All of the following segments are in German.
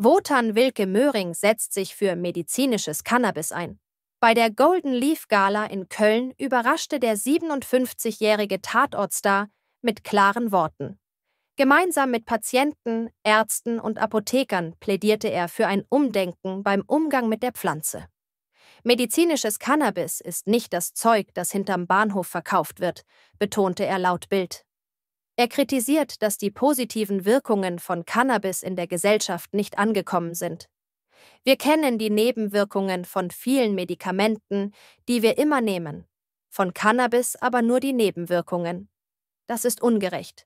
Wotan Wilke Möhring setzt sich für medizinisches Cannabis ein. Bei der Golden Leaf Gala in Köln überraschte der 57-jährige Tatortstar mit klaren Worten. Gemeinsam mit Patienten, Ärzten und Apothekern plädierte er für ein Umdenken beim Umgang mit der Pflanze. Medizinisches Cannabis ist nicht das Zeug, das hinterm Bahnhof verkauft wird, betonte er laut Bild. Er kritisiert, dass die positiven Wirkungen von Cannabis in der Gesellschaft nicht angekommen sind. Wir kennen die Nebenwirkungen von vielen Medikamenten, die wir immer nehmen, von Cannabis aber nur die Nebenwirkungen. Das ist ungerecht.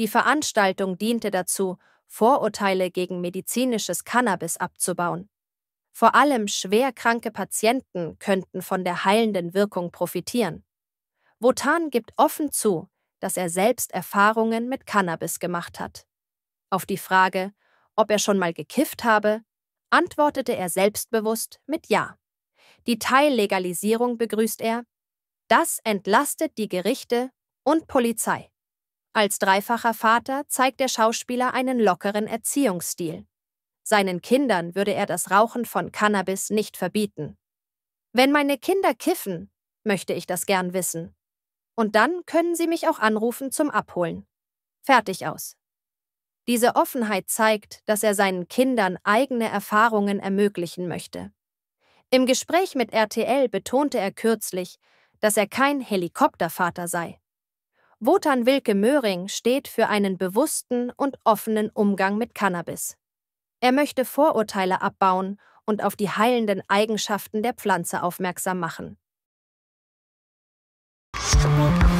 Die Veranstaltung diente dazu, Vorurteile gegen medizinisches Cannabis abzubauen. Vor allem schwerkranke Patienten könnten von der heilenden Wirkung profitieren. Wotan gibt offen zu, dass er selbst Erfahrungen mit Cannabis gemacht hat. Auf die Frage, ob er schon mal gekifft habe, antwortete er selbstbewusst mit Ja. Die Teillegalisierung begrüßt er. Das entlastet die Gerichte und Polizei. Als dreifacher Vater zeigt der Schauspieler einen lockeren Erziehungsstil. Seinen Kindern würde er das Rauchen von Cannabis nicht verbieten. Wenn meine Kinder kiffen, möchte ich das gern wissen, und dann können Sie mich auch anrufen zum Abholen. Fertig aus. Diese Offenheit zeigt, dass er seinen Kindern eigene Erfahrungen ermöglichen möchte. Im Gespräch mit RTL betonte er kürzlich, dass er kein Helikoptervater sei. Wotan Wilke Möhring steht für einen bewussten und offenen Umgang mit Cannabis. Er möchte Vorurteile abbauen und auf die heilenden Eigenschaften der Pflanze aufmerksam machen. bien!